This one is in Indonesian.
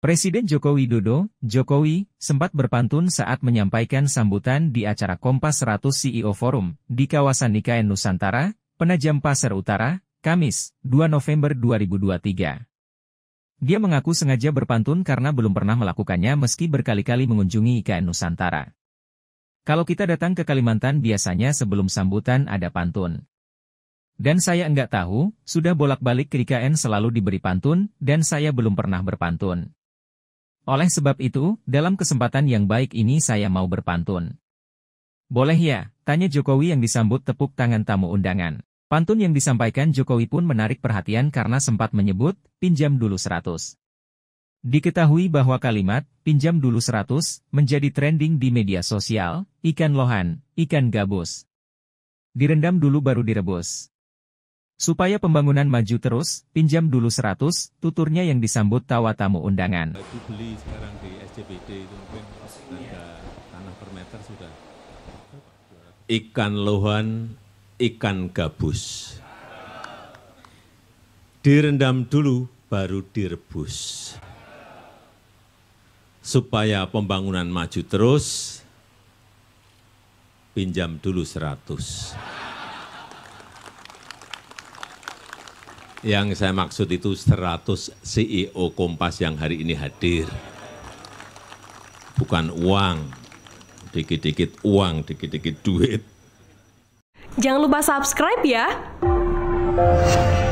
Presiden Joko Widodo, Jokowi, sempat berpantun saat menyampaikan sambutan di acara Kompas 100 CEO Forum di kawasan IKN Nusantara, Penajam Pasar Utara, Kamis, 2 November 2023. Dia mengaku sengaja berpantun karena belum pernah melakukannya meski berkali-kali mengunjungi IKN Nusantara. Kalau kita datang ke Kalimantan biasanya sebelum sambutan ada pantun. Dan saya enggak tahu, sudah bolak-balik ke IKN selalu diberi pantun, dan saya belum pernah berpantun. Oleh sebab itu, dalam kesempatan yang baik ini saya mau berpantun. Boleh ya, tanya Jokowi yang disambut tepuk tangan tamu undangan. Pantun yang disampaikan Jokowi pun menarik perhatian karena sempat menyebut, pinjam dulu 100. Diketahui bahwa kalimat, pinjam dulu 100, menjadi trending di media sosial, ikan lohan, ikan gabus. Direndam dulu baru direbus. Supaya pembangunan maju terus, pinjam dulu 100, tuturnya yang disambut tawa tamu undangan. Itu beli sekarang di SCBD itu mungkin harga tanah per meter sudah. Ikan lohan, ikan gabus. Direndam dulu, baru direbus. Supaya pembangunan maju terus, pinjam dulu 100. Yang saya maksud itu 100 CEO Kompas yang hari ini hadir. Bukan uang, dikit-dikit uang, dikit-dikit duit. Jangan lupa subscribe ya.